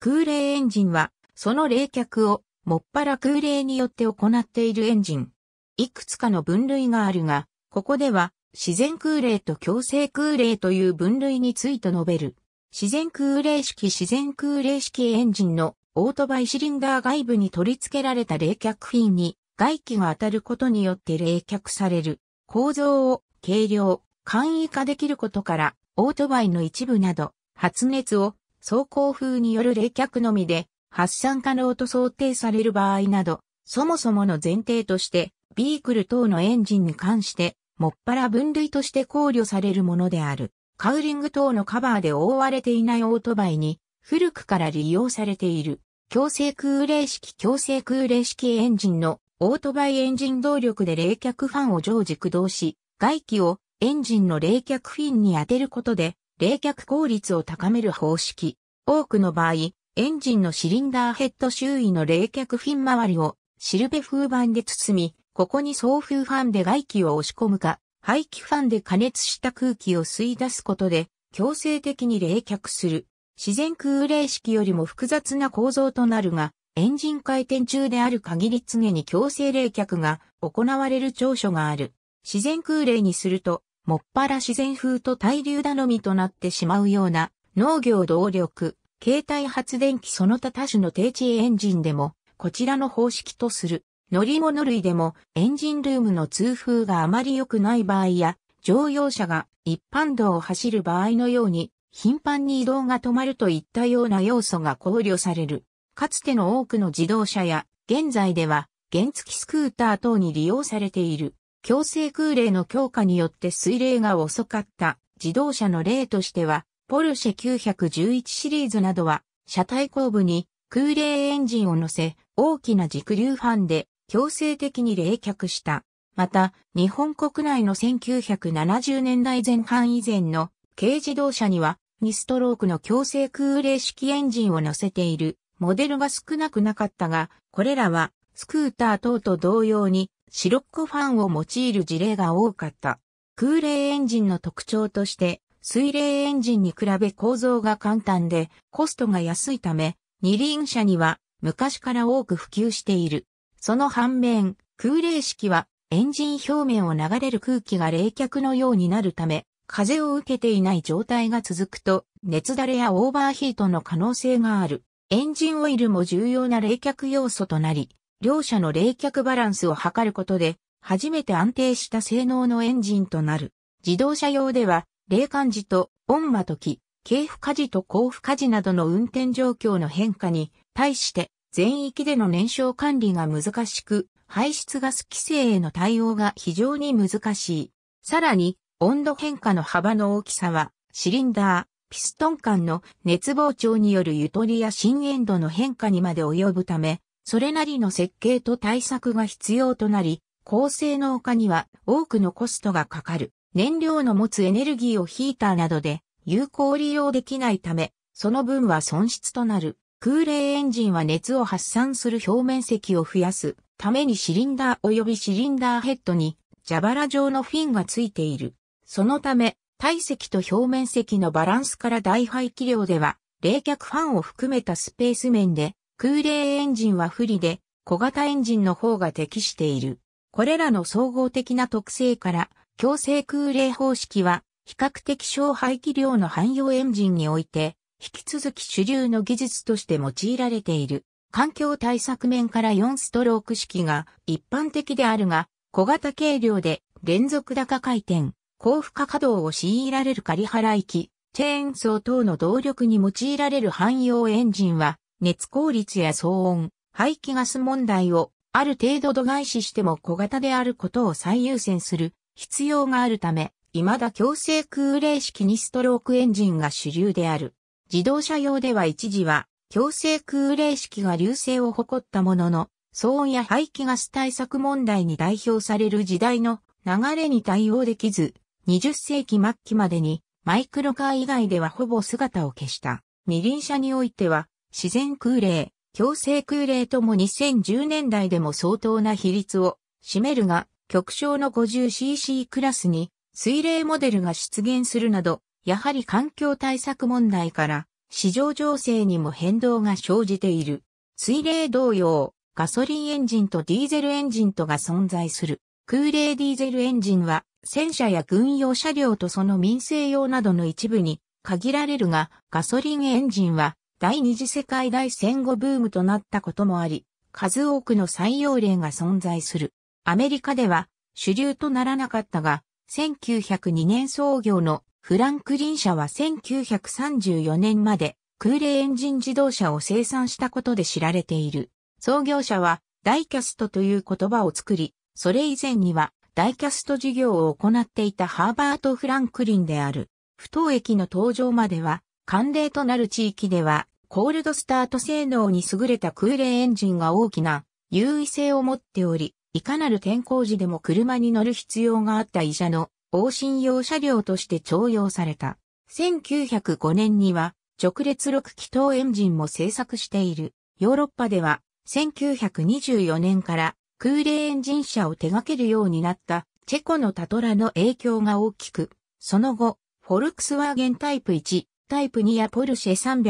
空冷エンジンは、その冷却を、もっぱら空冷によって行っているエンジン。いくつかの分類があるが、ここでは、自然空冷と強制空冷という分類について述べる。自然空冷式自然空冷式エンジンのオートバイシリンダー外部に取り付けられた冷却品に外気が当たることによって冷却される構造を軽量、簡易化できることからオートバイの一部など発熱を走行風による冷却のみで発散可能と想定される場合など、そもそもの前提として、ビークル等のエンジンに関して、もっぱら分類として考慮されるものである。カウリング等のカバーで覆われていないオートバイに、古くから利用されている、強制空冷式強制空冷式エンジンの、オートバイエンジン動力で冷却ファンを常時駆動し、外気をエンジンの冷却フィンに当てることで、冷却効率を高める方式。多くの場合、エンジンのシリンダーヘッド周囲の冷却フィン周りをシルベ風板で包み、ここに送風ファンで外気を押し込むか、排気ファンで加熱した空気を吸い出すことで、強制的に冷却する。自然空冷式よりも複雑な構造となるが、エンジン回転中である限り常に強制冷却が行われる長所がある。自然空冷にすると、もっぱら自然風と対流頼みとなってしまうような、農業動力、携帯発電機その他多種の低地エンジンでも、こちらの方式とする。乗り物類でも、エンジンルームの通風があまり良くない場合や、乗用車が一般道を走る場合のように、頻繁に移動が止まるといったような要素が考慮される。かつての多くの自動車や、現在では、原付スクーター等に利用されている。強制空冷の強化によって水冷が遅かった自動車の例としては、ポルシェ911シリーズなどは、車体後部に空冷エンジンを乗せ、大きな軸流ファンで強制的に冷却した。また、日本国内の1970年代前半以前の軽自動車には、2ストロークの強制空冷式エンジンを乗せているモデルが少なくなかったが、これらはスクーター等と同様にシロックファンを用いる事例が多かった。空冷エンジンの特徴として、水冷エンジンに比べ構造が簡単で、コストが安いため、二輪車には昔から多く普及している。その反面、空冷式はエンジン表面を流れる空気が冷却のようになるため、風を受けていない状態が続くと、熱だれやオーバーヒートの可能性がある。エンジンオイルも重要な冷却要素となり、両者の冷却バランスを測ることで、初めて安定した性能のエンジンとなる。自動車用では、冷感時と温魔時、軽負荷時と高負荷時などの運転状況の変化に対して、全域での燃焼管理が難しく、排出ガス規制への対応が非常に難しい。さらに、温度変化の幅の大きさは、シリンダー、ピストン間の熱膨張によるゆとりや新エンドの変化にまで及ぶため、それなりの設計と対策が必要となり、高性能化には多くのコストがかかる。燃料の持つエネルギーをヒーターなどで有効利用できないため、その分は損失となる。空冷エンジンは熱を発散する表面積を増やすためにシリンダー及びシリンダーヘッドに蛇腹状のフィンがついている。そのため、体積と表面積のバランスから大排気量では、冷却ファンを含めたスペース面で空冷エンジンは不利で、小型エンジンの方が適している。これらの総合的な特性から、強制空冷方式は、比較的小排気量の汎用エンジンにおいて、引き続き主流の技術として用いられている。環境対策面から4ストローク式が一般的であるが、小型軽量で連続高回転、高負荷稼働を強いられる仮払い機、チェーンソー等の動力に用いられる汎用エンジンは、熱効率や騒音、排気ガス問題をある程度度外視しても小型であることを最優先する必要があるため、未だ強制空冷式にストロークエンジンが主流である。自動車用では一時は強制空冷式が流星を誇ったものの、騒音や排気ガス対策問題に代表される時代の流れに対応できず、20世紀末期までにマイクロカー以外ではほぼ姿を消した。二輪車においては自然空冷、強制空冷とも2010年代でも相当な比率を占めるが、極小の 50cc クラスに水冷モデルが出現するなど、やはり環境対策問題から市場情勢にも変動が生じている。水冷同様、ガソリンエンジンとディーゼルエンジンとが存在する。空冷ディーゼルエンジンは戦車や軍用車両とその民生用などの一部に限られるが、ガソリンエンジンは第二次世界大戦後ブームとなったこともあり、数多くの採用例が存在する。アメリカでは主流とならなかったが、1902年創業のフランクリン社は1934年まで空冷エンジン自動車を生産したことで知られている。創業者はダイキャストという言葉を作り、それ以前にはダイキャスト事業を行っていたハーバート・フランクリンである。不当駅の登場までは寒冷となる地域では、コールドスタート性能に優れた空冷エンジンが大きな優位性を持っており、いかなる天候時でも車に乗る必要があった医者の往診用車両として徴用された。1905年には直列6気筒エンジンも製作している。ヨーロッパでは1924年から空冷エンジン車を手掛けるようになったチェコのタトラの影響が大きく、その後、フォルクスワーゲンタイプ1、タイプ2やポルシェ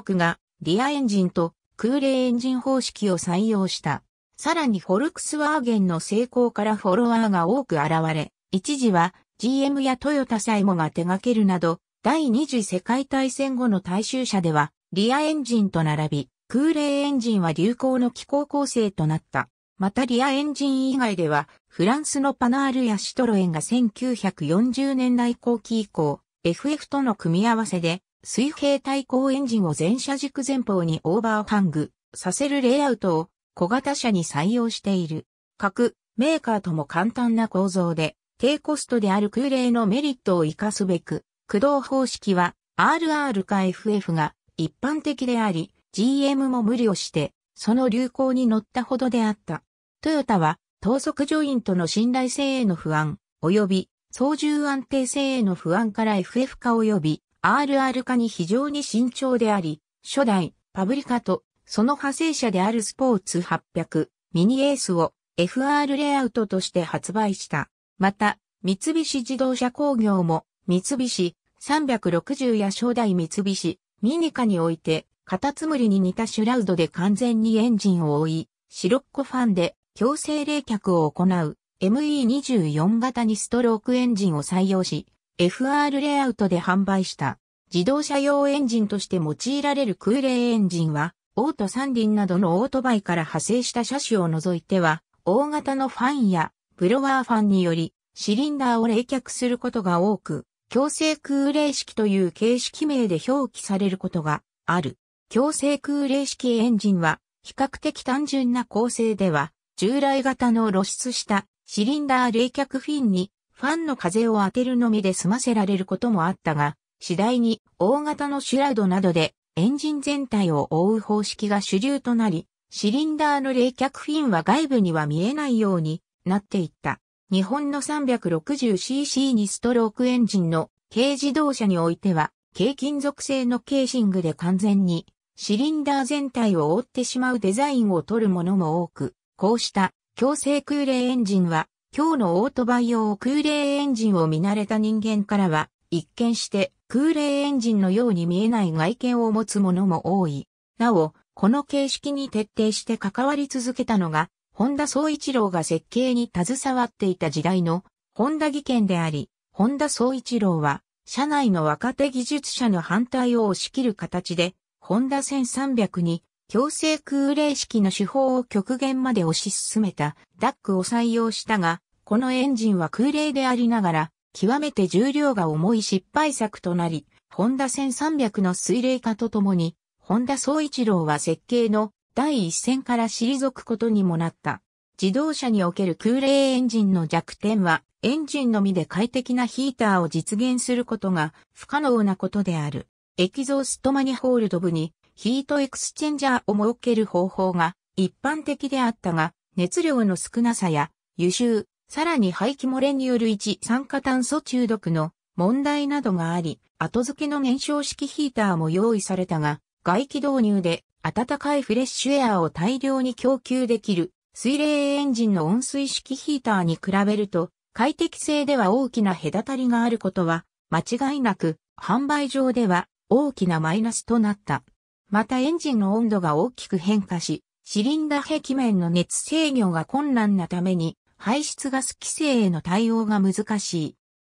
356がリアエンジンと空冷エンジン方式を採用した。さらにフォルクスワーゲンの成功からフォロワーが多く現れ、一時は GM やトヨタサイモが手掛けるなど、第二次世界大戦後の大衆車では、リアエンジンと並び、空冷エンジンは流行の機構構成となった。またリアエンジン以外では、フランスのパナールやシトロエンが1940年代後期以降、FF との組み合わせで、水平対向エンジンを全車軸前方にオーバーハングさせるレイアウトを小型車に採用している。各メーカーとも簡単な構造で、低コストである空冷のメリットを活かすべく、駆動方式は RR か FF が一般的であり、GM も無理をして、その流行に乗ったほどであった。トヨタは、等速ジョイントの信頼性への不安、及び操縦安定性への不安から FF 化及び RR 化に非常に慎重であり、初代パブリカとその派生者であるスポーツ800ミニエースを FR レイアウトとして発売した。また、三菱自動車工業も三菱360や初代三菱ミニカにおいて、カタツムリに似たシュラウドで完全にエンジンを追い、シロッコファンで強制冷却を行う ME24 型にストロークエンジンを採用し、FR レイアウトで販売した自動車用エンジンとして用いられる空冷エンジンは、オート三輪などのオートバイから派生した車種を除いては、大型のファンやブロワーファンにより、シリンダーを冷却することが多く、強制空冷式という形式名で表記されることがある。強制空冷式エンジンは、比較的単純な構成では、従来型の露出したシリンダー冷却フィンにファンの風を当てるのみで済ませられることもあったが、次第に大型のシュラウドなどでエンジン全体を覆う方式が主流となり、シリンダーの冷却フィンは外部には見えないようになっていった。日本の 360cc にストロークエンジンの軽自動車においては、軽金属製のケーシングで完全にシリンダー全体を覆ってしまうデザインを取るものも多く、こうした強制空冷エンジンは今日のオートバイ用空冷エンジンを見慣れた人間からは、一見して空冷エンジンのように見えない外見を持つものも多い。なお、この形式に徹底して関わり続けたのが、本田総一郎が設計に携わっていた時代の、本田技研であり、本田総一郎は、社内の若手技術者の反対を押し切る形で、ホンダ1300に強制空冷式の手法を極限まで推し進めたダックを採用したが、このエンジンは空冷でありながら、極めて重量が重い失敗作となり、ホンダ1300の水冷化とともに、ホンダ総一郎は設計の第一線から退くことにもなった。自動車における空冷エンジンの弱点は、エンジンのみで快適なヒーターを実現することが不可能なことである。エキゾーストマニホールド部にヒートエクスチェンジャーを設ける方法が一般的であったが、熱量の少なさや、輸出、さらに排気漏れによる一酸化炭素中毒の問題などがあり、後付けの燃焼式ヒーターも用意されたが、外気導入で暖かいフレッシュエアを大量に供給できる水冷エンジンの温水式ヒーターに比べると快適性では大きな隔たりがあることは間違いなく販売上では大きなマイナスとなった。またエンジンの温度が大きく変化し、シリンダ壁面の熱制御が困難なために、排出ガス規制への対応が難し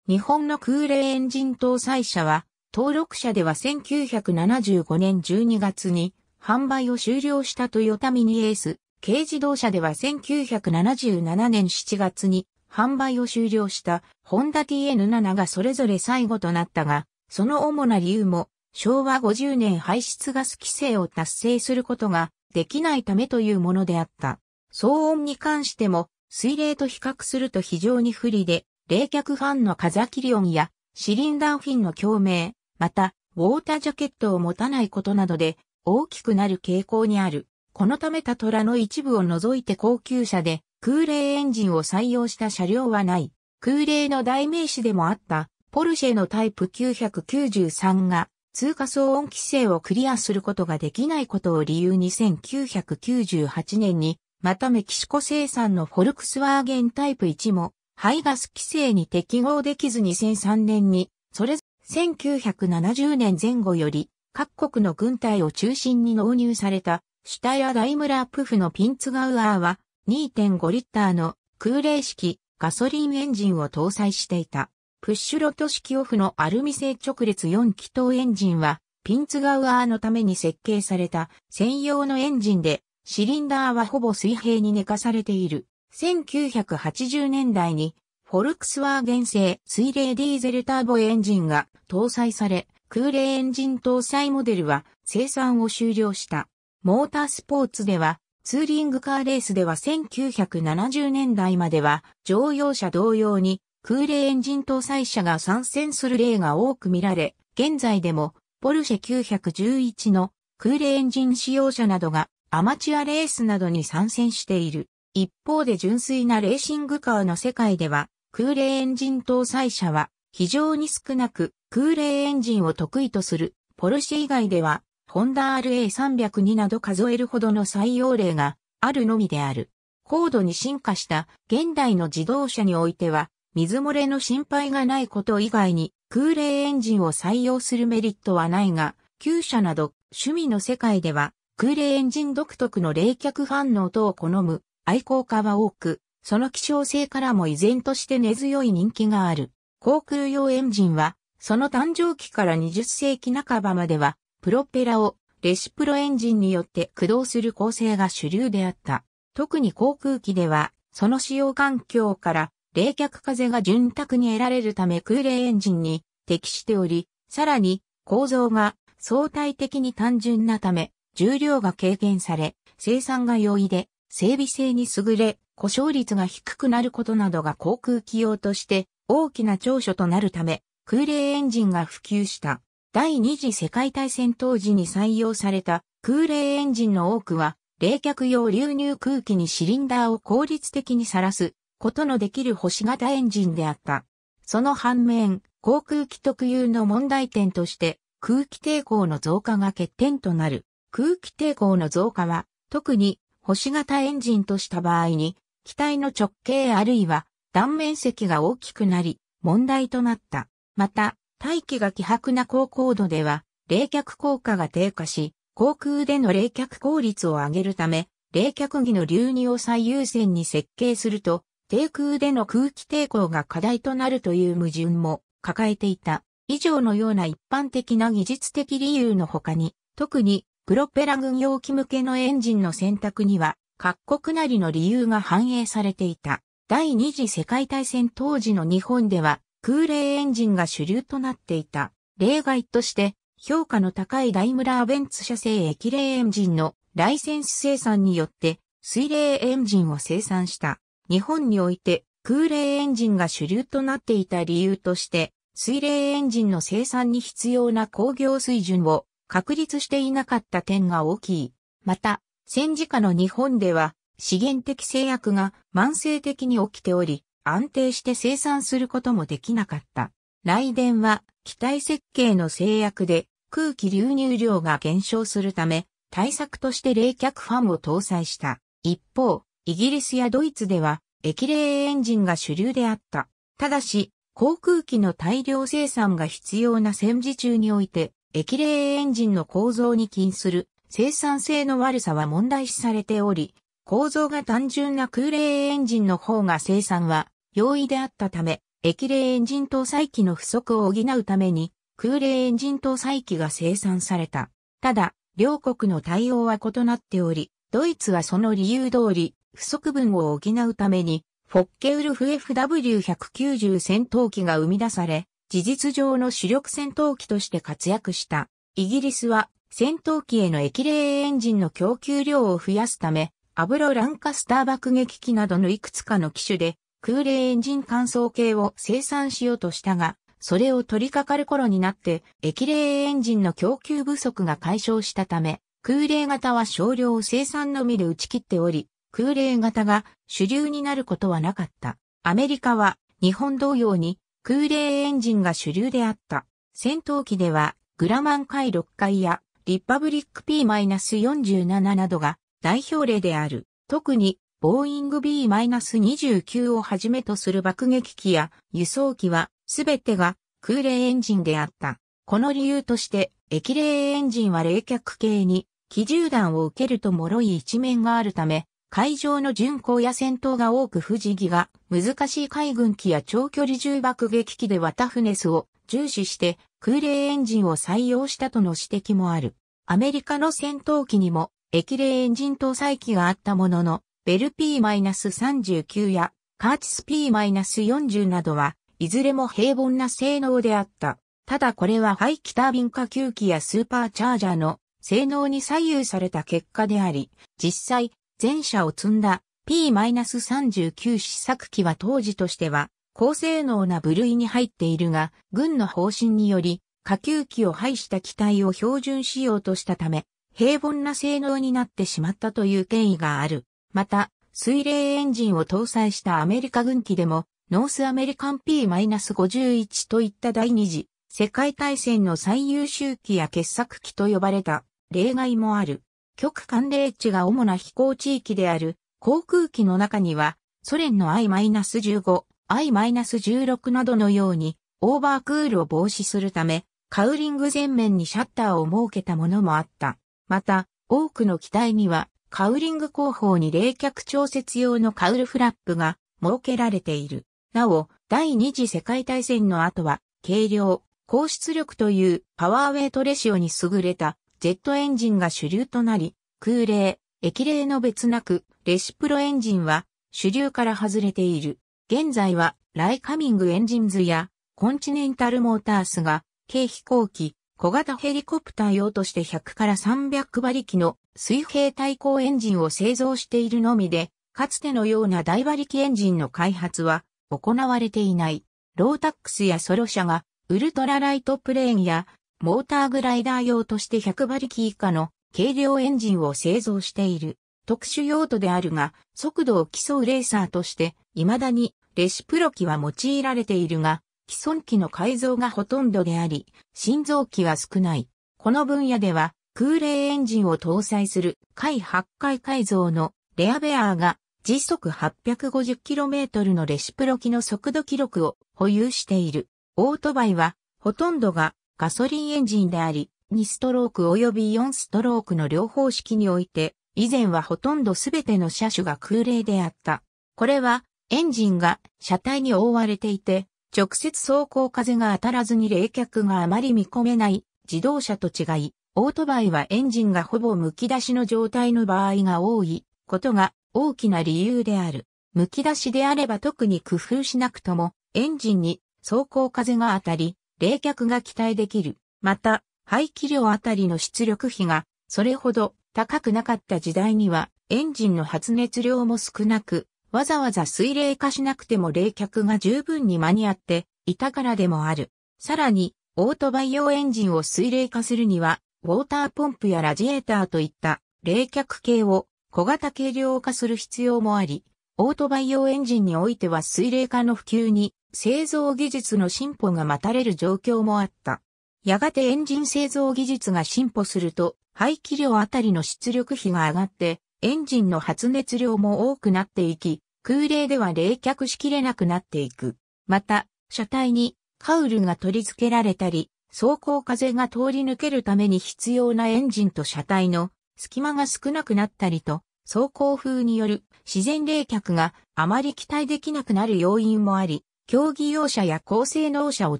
い。日本の空冷エンジン搭載車は、登録車では1975年12月に販売を終了したトヨタミニエース、軽自動車では1977年7月に販売を終了したホンダ TN7 がそれぞれ最後となったが、その主な理由も昭和50年排出ガス規制を達成することができないためというものであった。騒音に関しても、水冷と比較すると非常に不利で、冷却ファンの風切り音やシリンダーフィンの共鳴、また、ウォータージャケットを持たないことなどで大きくなる傾向にある。このためタトラの一部を除いて高級車で空冷エンジンを採用した車両はない。空冷の代名詞でもあったポルシェのタイプ993が通貨騒音規制をクリアすることができないことを理由に1998年に、またメキシコ生産のフォルクスワーゲンタイプ1も、排ガス規制に適合できず2003年に、それぞれ1970年前後より、各国の軍隊を中心に納入された、シュタヤ・ダイムラープフのピンツガウアーは、2.5リッターの空冷式ガソリンエンジンを搭載していた。プッシュロット式オフのアルミ製直列4気筒エンジンは、ピンツガウアーのために設計された専用のエンジンで、シリンダーはほぼ水平に寝かされている。1980年代に、フォルクスワーゲン製水冷ディーゼルターボエンジンが搭載され、空冷エンジン搭載モデルは生産を終了した。モータースポーツでは、ツーリングカーレースでは1970年代までは乗用車同様に空冷エンジン搭載車が参戦する例が多く見られ、現在でも、ポルシェ911の空冷エンジン使用者などがアマチュアレースなどに参戦している。一方で純粋なレーシングカーの世界では、空冷エンジン搭載車は非常に少なく、空冷エンジンを得意とするポルシェ以外では、ホンダ RA302 など数えるほどの採用例があるのみである。高度に進化した現代の自動車においては、水漏れの心配がないこと以外に、空冷エンジンを採用するメリットはないが、旧車など趣味の世界では、空冷エンジン独特の冷却反応等を好む愛好家は多く、その希少性からも依然として根強い人気がある。航空用エンジンは、その誕生期から20世紀半ばまでは、プロペラをレシプロエンジンによって駆動する構成が主流であった。特に航空機では、その使用環境から冷却風が潤沢に得られるため空冷エンジンに適しており、さらに構造が相対的に単純なため、重量が軽減され、生産が容易で、整備性に優れ、故障率が低くなることなどが航空機用として大きな長所となるため、空冷エンジンが普及した。第二次世界大戦当時に採用された空冷エンジンの多くは、冷却用流入空気にシリンダーを効率的にさらすことのできる星型エンジンであった。その反面、航空機特有の問題点として、空気抵抗の増加が欠点となる。空気抵抗の増加は、特に星型エンジンとした場合に、機体の直径あるいは断面積が大きくなり、問題となった。また、大気が希薄な高高度では、冷却効果が低下し、航空での冷却効率を上げるため、冷却儀の流入を最優先に設計すると、低空での空気抵抗が課題となるという矛盾も抱えていた。以上のような一般的な技術的理由の他に、特にプロペラ軍用機向けのエンジンの選択には、各国なりの理由が反映されていた。第二次世界大戦当時の日本では、空冷エンジンが主流となっていた。例外として、評価の高いダイムラーベンツ社製液冷エンジンのライセンス生産によって、水冷エンジンを生産した。日本において空冷エンジンが主流となっていた理由として、水冷エンジンの生産に必要な工業水準を確立していなかった点が大きい。また、戦時下の日本では資源的制約が慢性的に起きており、安定して生産することもできなかった。雷電は機体設計の制約で空気流入量が減少するため、対策として冷却ファンを搭載した。一方、イギリスやドイツでは液冷エンジンが主流であった。ただし、航空機の大量生産が必要な戦時中において、液冷エンジンの構造に近する生産性の悪さは問題視されており、構造が単純な空冷エンジンの方が生産は容易であったため、液冷エンジン搭載機の不足を補うために、空冷エンジン搭載機が生産された。ただ、両国の対応は異なっており、ドイツはその理由通り、不足分を補うために、フォッケウルフ FW190 戦闘機が生み出され、事実上の主力戦闘機として活躍した。イギリスは戦闘機への液冷エンジンの供給量を増やすため、アブロ・ランカスター爆撃機などのいくつかの機種で空冷エンジン乾燥系を生産しようとしたが、それを取り掛かる頃になって液冷エンジンの供給不足が解消したため、空冷型は少量生産のみで打ち切っており、空冷型が主流になることはなかった。アメリカは日本同様に空冷エンジンが主流であった。戦闘機ではグラマン回6回やリッパブリック P-47 などが代表例である。特にボーイング B-29 をはじめとする爆撃機や輸送機はすべてが空冷エンジンであった。この理由として液冷エンジンは冷却系に機銃弾を受けると脆い一面があるため海上の巡航や戦闘が多く不時儀が難しい海軍機や長距離重爆撃機でワタフネスを重視して空冷エンジンを採用したとの指摘もある。アメリカの戦闘機にも液冷エンジン搭載機があったものの、ベル P-39 やカーチス P-40 などはいずれも平凡な性能であった。ただこれはイキタービン火球機やスーパーチャージャーの性能に左右された結果であり、実際、全車を積んだ P-39 試作機は当時としては高性能な部類に入っているが、軍の方針により下級機を排した機体を標準仕様としたため、平凡な性能になってしまったという経緯がある。また、水冷エンジンを搭載したアメリカ軍機でも、ノースアメリカン P-51 といった第二次世界大戦の最優秀機や傑作機と呼ばれた例外もある。極寒冷地が主な飛行地域である航空機の中には、ソ連の I-15、I-16 などのように、オーバークールを防止するため、カウリング前面にシャッターを設けたものもあった。また、多くの機体には、カウリング後方に冷却調節用のカウルフラップが設けられている。なお、第二次世界大戦の後は、軽量、高出力というパワーウェイトレシオに優れたジェットエンジンが主流となり、空冷、液冷の別なく、レシプロエンジンは主流から外れている。現在は、ライカミングエンジンズや、コンチネンタルモータースが、軽飛行機、小型ヘリコプター用として100から300馬力の水平対向エンジンを製造しているのみで、かつてのような大馬力エンジンの開発は行われていない。ロータックスやソロ車がウルトラライトプレーンやモーターグライダー用として100馬力以下の軽量エンジンを製造している。特殊用途であるが、速度を競うレーサーとして、未だにレシプロ機は用いられているが、既存機の改造がほとんどであり、心臓機は少ない。この分野では、空冷エンジンを搭載する回8回改造のレアベアーが時速 850km のレシプロ機の速度記録を保有している。オートバイはほとんどがガソリンエンジンであり、2ストローク及び4ストロークの両方式において、以前はほとんどすべての車種が空冷であった。これは、エンジンが車体に覆われていて、直接走行風が当たらずに冷却があまり見込めない自動車と違い、オートバイはエンジンがほぼ剥き出しの状態の場合が多いことが大きな理由である。剥き出しであれば特に工夫しなくともエンジンに走行風が当たり、冷却が期待できる。また、排気量あたりの出力比がそれほど高くなかった時代にはエンジンの発熱量も少なく、わざわざ水冷化しなくても冷却が十分に間に合っていたからでもある。さらに、オートバイ用エンジンを水冷化するには、ウォーターポンプやラジエーターといった冷却系を小型軽量化する必要もあり、オートバイ用エンジンにおいては水冷化の普及に製造技術の進歩が待たれる状況もあった。やがてエンジン製造技術が進歩すると、排気量あたりの出力比が上がって、エンジンの発熱量も多くなっていき、空冷では冷却しきれなくなっていく。また、車体にカウルが取り付けられたり、走行風が通り抜けるために必要なエンジンと車体の隙間が少なくなったりと、走行風による自然冷却があまり期待できなくなる要因もあり、競技用車や高性能車を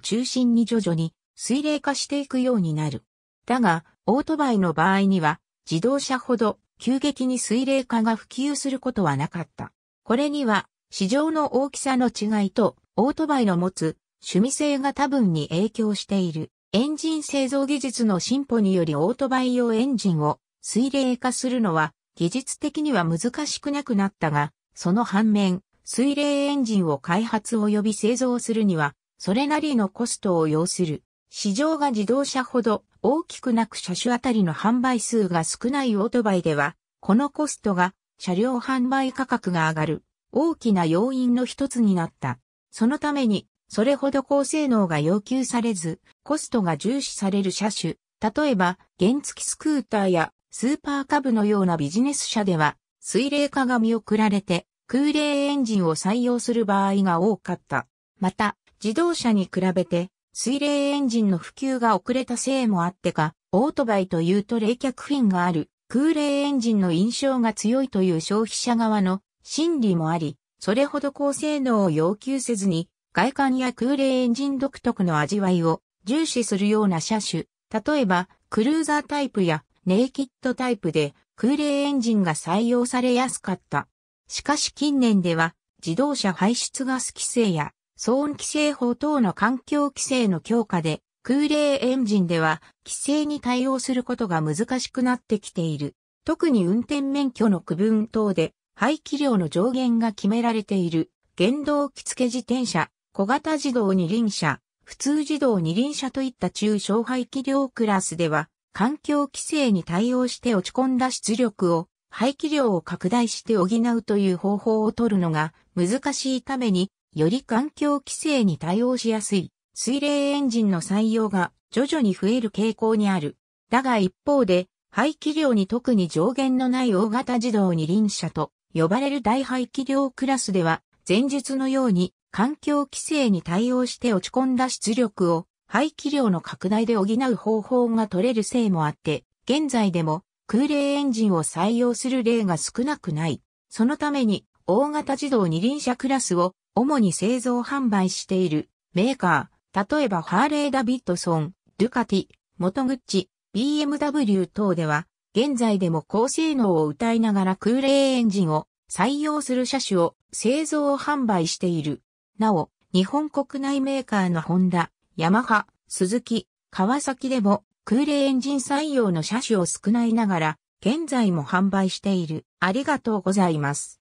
中心に徐々に水冷化していくようになる。だが、オートバイの場合には、自動車ほど急激に水冷化が普及することはなかった。これには、市場の大きさの違いと、オートバイの持つ趣味性が多分に影響している。エンジン製造技術の進歩によりオートバイ用エンジンを水冷化するのは技術的には難しくなくなったが、その反面、水冷エンジンを開発及び製造するには、それなりのコストを要する。市場が自動車ほど大きくなく車種あたりの販売数が少ないオートバイでは、このコストが車両販売価格が上がる大きな要因の一つになった。そのために、それほど高性能が要求されず、コストが重視される車種、例えば、原付スクーターやスーパーカブのようなビジネス車では、水冷化が見送られて、空冷エンジンを採用する場合が多かった。また、自動車に比べて、水冷エンジンの普及が遅れたせいもあってか、オートバイというと冷却フィンがある、空冷エンジンの印象が強いという消費者側の心理もあり、それほど高性能を要求せずに、外観や空冷エンジン独特の味わいを重視するような車種、例えば、クルーザータイプやネイキッドタイプで空冷エンジンが採用されやすかった。しかし近年では自動車排出ガス規制や騒音規制法等の環境規制の強化で空冷エンジンでは規制に対応することが難しくなってきている。特に運転免許の区分等で排気量の上限が決められている原動機付自転車、小型自動二輪車、普通自動二輪車といった中小排気量クラスでは環境規制に対応して落ち込んだ出力を排気量を拡大して補うという方法を取るのが難しいために、より環境規制に対応しやすい水冷エンジンの採用が徐々に増える傾向にある。だが一方で、排気量に特に上限のない大型自動二輪車と呼ばれる大排気量クラスでは、前述のように環境規制に対応して落ち込んだ出力を排気量の拡大で補う方法が取れるせいもあって、現在でも空冷エンジンを採用する例が少なくない。そのために、大型自動二輪車クラスを主に製造販売しているメーカー、例えばハーレー・ダビッドソン、ドゥカティ、モトグッチ、BMW 等では、現在でも高性能を歌いながら空冷エンジンを採用する車種を製造販売している。なお、日本国内メーカーのホンダ、ヤマハ、鈴木、川崎でも空冷エンジン採用の車種を少ないながら、現在も販売している。ありがとうございます。